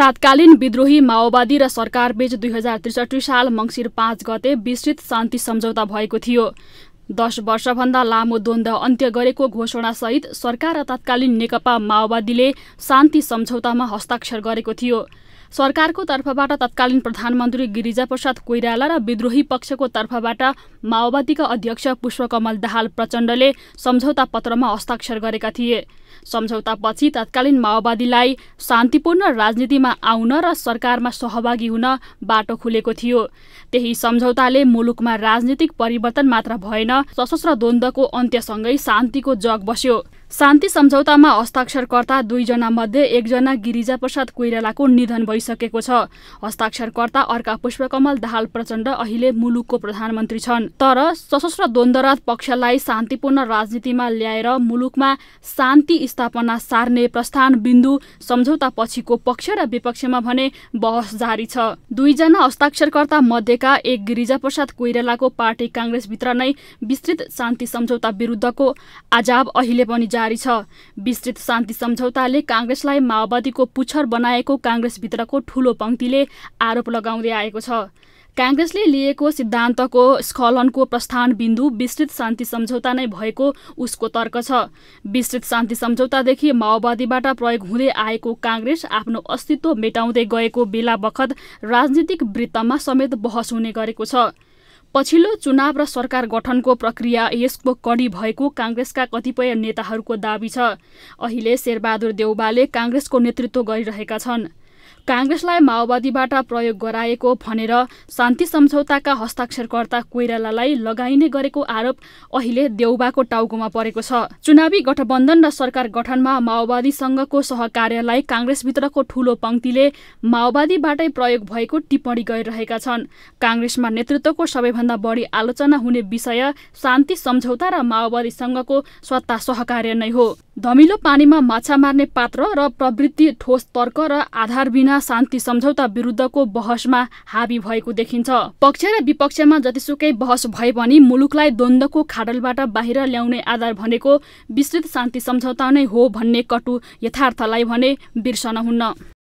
तात्कालीन विद्रोही माओवादी र सरकारबीच दुई हजार त्रिसठी साल मङ्सिर पाँच गते विस्तृत शान्ति सम्झौता भएको थियो दस वर्षभन्दा लामो द्वन्द्व अन्त्य गरेको घोषणासहित सरकार र तत्कालीन नेकपा माओवादीले शान्ति सम्झौतामा हस्ताक्षर गरेको थियो सरकारको तर्फबाट तत्कालीन प्रधानमन्त्री गिरिजाप्रसाद कोइराला र विद्रोही पक्षको तर्फबाट माओवादीका अध्यक्ष पुष्पकमल दाहाल प्रचण्डले सम्झौता पत्रमा हस्ताक्षर गरेका थिए सम्झौतापछि तत्कालीन माओवादीलाई शान्तिपूर्ण राजनीतिमा आउन र सरकारमा सहभागी हुन बाटो खुलेको थियो त्यही सम्झौताले मुलुकमा राजनीतिक परिवर्तन मात्र भएन सशस्त्र द्वन्द्वको अन्त्यसँगै शान्तिको जग बस्यो शान्ति सम्झौतामा हस्ताक्षरकर्ता दुईजना मध्ये एकजना गिरिजा प्रसाद कोइरालाको निधन भइसकेको छ हस्ताक्षरकर्ता अर्का पुष्पकमल दाहाल प्रचण्ड अहिले मुलुकको प्रधानमन्त्री छन् तर सशस्त्र द्वन्दराज पक्षलाई शान्तिपूर्ण राजनीतिमा ल्याएर मुलुकमा शान्ति स्थापना सार्ने प्रस्थान बिन्दु सम्झौता पछिको पक्ष र विपक्षमा भने बहस जारी छ दुईजना हस्ताक्षरकर्ता मध्येका एक गिरिजा प्रसाद कोइरालाको पार्टी काङ्ग्रेसभित्र नै विस्तृत शान्ति सम्झौता विरुद्धको आजाब अहिले पनि जारी छ विस्तृत शान्ति सम्झौताले काङ्ग्रेसलाई माओवादीको पुच्छर बनाएको काङ्ग्रेसभित्रको ठूलो पङ्क्तिले आरोप लगाउँदै आएको छ काङ्ग्रेसले लिएको सिद्धान्तको स्खलनको प्रस्थान बिन्दु विस्तृत शान्ति सम्झौता नै भएको उसको तर्क छ विस्तृत शान्ति सम्झौतादेखि माओवादीबाट प्रयोग हुँदै आएको काङ्ग्रेस आफ्नो अस्तित्व मेटाउँदै गएको बेला बखत राजनीतिक वृत्तमा समेत बहस हुने गरेको छ पछिल्लो चुनाव र सरकार गठनको प्रक्रिया यसको कडी भएको काङ्ग्रेसका कतिपय नेताहरूको दावी छ अहिले शेरबहादुर देउबाले काङ्ग्रेसको नेतृत्व गरिरहेका छन् काङ्ग्रेसलाई माओवादीबाट प्रयोग गराएको भनेर शान्ति सम्झौताका हस्ताक्षरकर्ता कोइरालालाई लगाइने गरेको आरोप अहिले देउबाको टाउकोमा परेको छ चुनावी गठबन्धन र सरकार गठनमा माओवादीसँगको सहकार्यलाई काङ्ग्रेसभित्रको ठूलो पङ्क्तिले माओवादीबाटै प्रयोग भएको टिप्पणी गरिरहेका छन् काङ्ग्रेसमा नेतृत्वको सबैभन्दा बढी आलोचना हुने विषय शान्ति सम्झौता र माओवादीसँगको सत्ता सहकार्य नै हो धमिलो पानीमा माछा मार्ने पात्र र प्रवृत्ति ठोस तर्क र आधारबिना शान्ति सम्झौता विरुद्धको बहसमा हावी भएको देखिन्छ पक्ष र विपक्षमा जतिसुकै बहस भए पनि मुलुकलाई द्वन्द्वको खाडलबाट बाहिर ल्याउने आधार भनेको विस्तृत शान्ति सम्झौता नै हो भन्ने कटु यथार्थलाई भने बिर्सन हुन्न